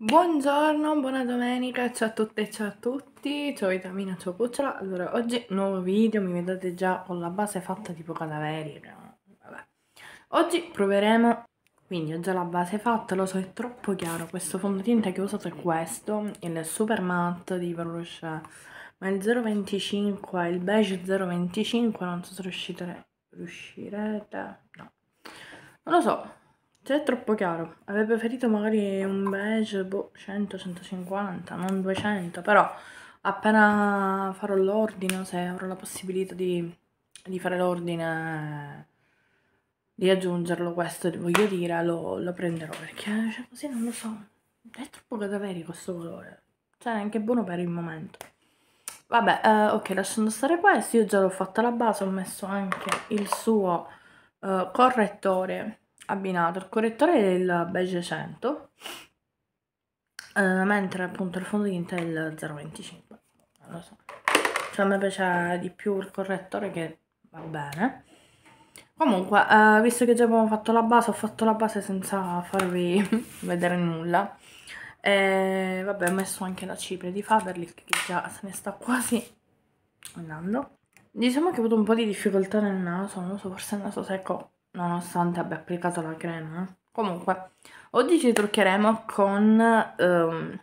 Buongiorno, buona domenica, ciao a tutte e ciao a tutti, ciao Vitamina, ciao Cucciola Allora, oggi nuovo video, mi vedete già, con la base fatta tipo cadaveri Vabbè. Oggi proveremo, quindi ho già la base fatta, lo so è troppo chiaro Questo fondotinta che ho usato è questo, il Super Matte di Yves Ma il 025, il beige 025, non so se riuscirete, riuscirete, no Non lo so, se è troppo chiaro, avrei preferito magari un beige, boh, 100-150, non 200, però appena farò l'ordine, se avrò la possibilità di, di fare l'ordine, di aggiungerlo, questo voglio dire, lo, lo prenderò, perché cioè, così non lo so, è troppo cadaverico questo colore, cioè è anche buono per il momento. Vabbè, eh, ok, lasciando stare questo, io già l'ho fatta la base, ho messo anche il suo eh, correttore abbinato il correttore del beige 100 eh, mentre appunto il fondo di tinta è il 025 non lo so cioè a me piace di più il correttore che va bene comunque eh, visto che già abbiamo fatto la base ho fatto la base senza farvi vedere nulla e vabbè ho messo anche la cipria di Faberlic che già se ne sta quasi andando diciamo che ho avuto un po' di difficoltà nel naso non lo so forse il naso secco nonostante abbia applicato la crema. Eh. Comunque, oggi ci truccheremo con um,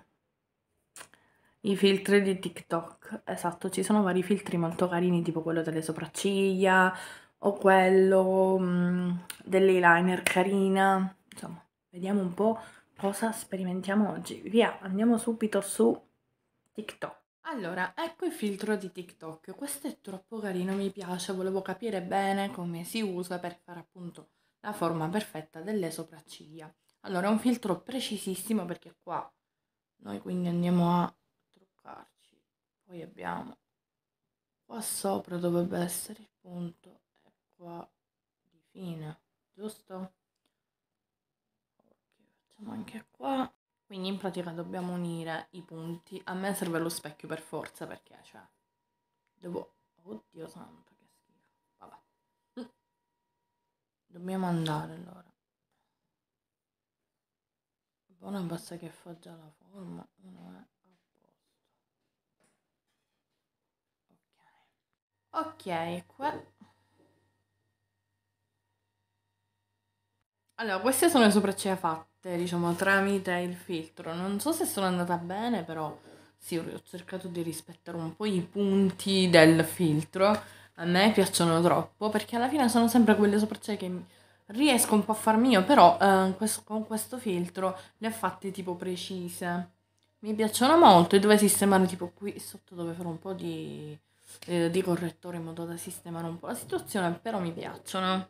i filtri di TikTok. Esatto, ci sono vari filtri molto carini, tipo quello delle sopracciglia o quello um, dell'eyeliner carina. Insomma, vediamo un po' cosa sperimentiamo oggi. Via, andiamo subito su TikTok. Allora, ecco il filtro di TikTok. Questo è troppo carino, mi piace, volevo capire bene come si usa per fare appunto la forma perfetta delle sopracciglia. Allora, è un filtro precisissimo perché qua noi quindi andiamo a truccarci. Poi abbiamo qua sopra dovrebbe essere il punto e qua di fine, giusto? Ok, facciamo anche qua. Quindi in pratica dobbiamo unire i punti. A me serve lo specchio per forza perché, cioè, devo... Oddio santo, che schifo. Vabbè. Mm. Dobbiamo andare allora. Buona basta che fa già la forma, uno è a posto. Ok. Ok, qua... Allora, queste sono le sopracciglia fatte tramite, diciamo, tramite il filtro. Non so se sono andata bene, però sì, ho cercato di rispettare un po' i punti del filtro. A me piacciono troppo perché alla fine sono sempre quelle sopracciglia che riesco un po' a far mio, però eh, questo, con questo filtro le ho fatte tipo precise. Mi piacciono molto e dove sistemare tipo qui sotto dove farò un po' di, eh, di correttore in modo da sistemare un po' la situazione, però mi piacciono.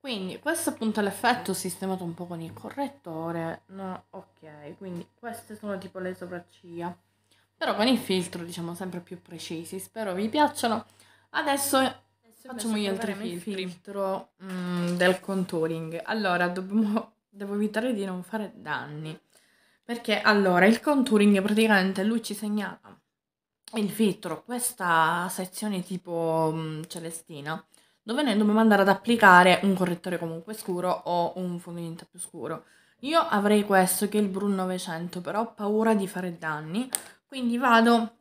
Quindi questo appunto l'effetto sistemato un po' con il correttore, no? Ok, quindi queste sono tipo le sopracciglia, però con il filtro diciamo sempre più precisi, spero vi piacciono. Adesso, Adesso facciamo gli altri filtri. Il filtro mm, del contouring. Allora, dobbiamo, devo evitare di non fare danni, perché allora il contouring praticamente lui ci segnala il filtro, questa sezione tipo mm, celestina dovendomi mandare ad applicare un correttore comunque scuro o un fondotinta più scuro. Io avrei questo che è il Brun 900, però ho paura di fare danni, quindi vado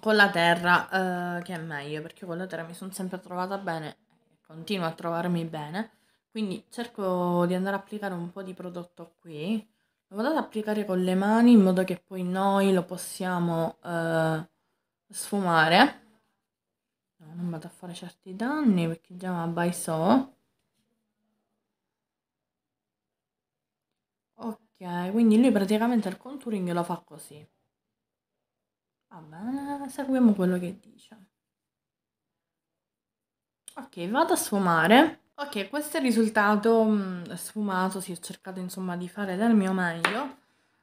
con la terra eh, che è meglio, perché con la terra mi sono sempre trovata bene e continuo a trovarmi bene. Quindi cerco di andare ad applicare un po' di prodotto qui, lo vado ad applicare con le mani in modo che poi noi lo possiamo eh, sfumare non vado a fare certi danni perché già by so ok quindi lui praticamente il contouring lo fa così Vabbè, seguiamo quello che dice ok vado a sfumare ok questo è il risultato mh, mm, sfumato sì ho cercato insomma di fare del mio meglio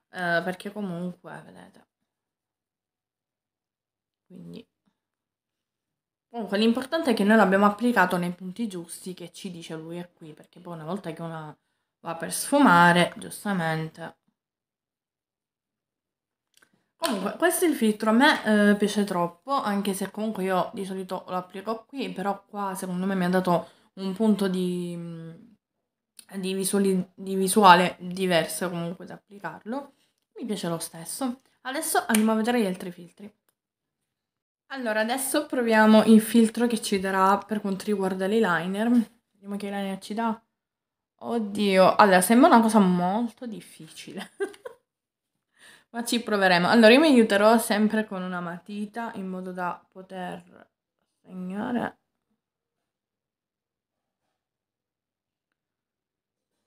eh, perché comunque vedete Comunque l'importante è che noi l'abbiamo applicato nei punti giusti che ci dice lui è qui, perché poi una volta che una va per sfumare, giustamente. Comunque, questo è il filtro a me eh, piace troppo, anche se comunque io di solito lo applico qui, però qua secondo me mi ha dato un punto di, mm, di, visuali, di visuale diverso comunque da applicarlo. Mi piace lo stesso. Adesso andiamo a vedere gli altri filtri. Allora, adesso proviamo il filtro che ci darà per quanto riguarda l'eyeliner. Vediamo che eyeliner ci dà. Oddio, allora sembra una cosa molto difficile. Ma ci proveremo. Allora, io mi aiuterò sempre con una matita in modo da poter segnare.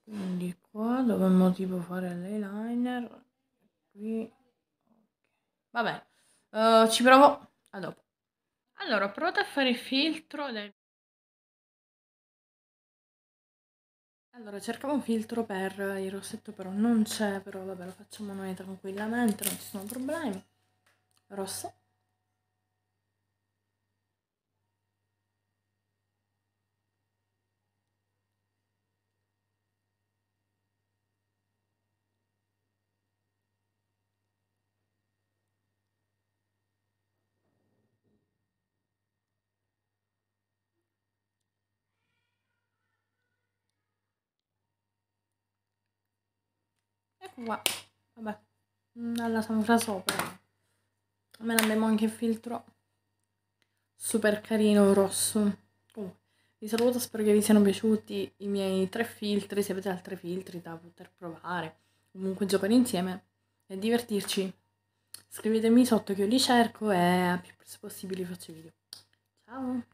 Quindi qua dovremmo tipo fare l'eyeliner. Qui. Va bene. Uh, ci provo. A dopo. Allora, ho provato a fare il filtro. Dai. Allora, cercavo un filtro per il rossetto, però non c'è, però vabbè, lo facciamo noi tranquillamente, non ci sono problemi. Rosso. qua vabbè mm, alla Sanfra sopra a me ne abbiamo anche il filtro super carino rosso comunque vi saluto spero che vi siano piaciuti i miei tre filtri se avete altri filtri da poter provare comunque giocare insieme e divertirci scrivetemi sotto che io li cerco e a più presto possibile faccio video ciao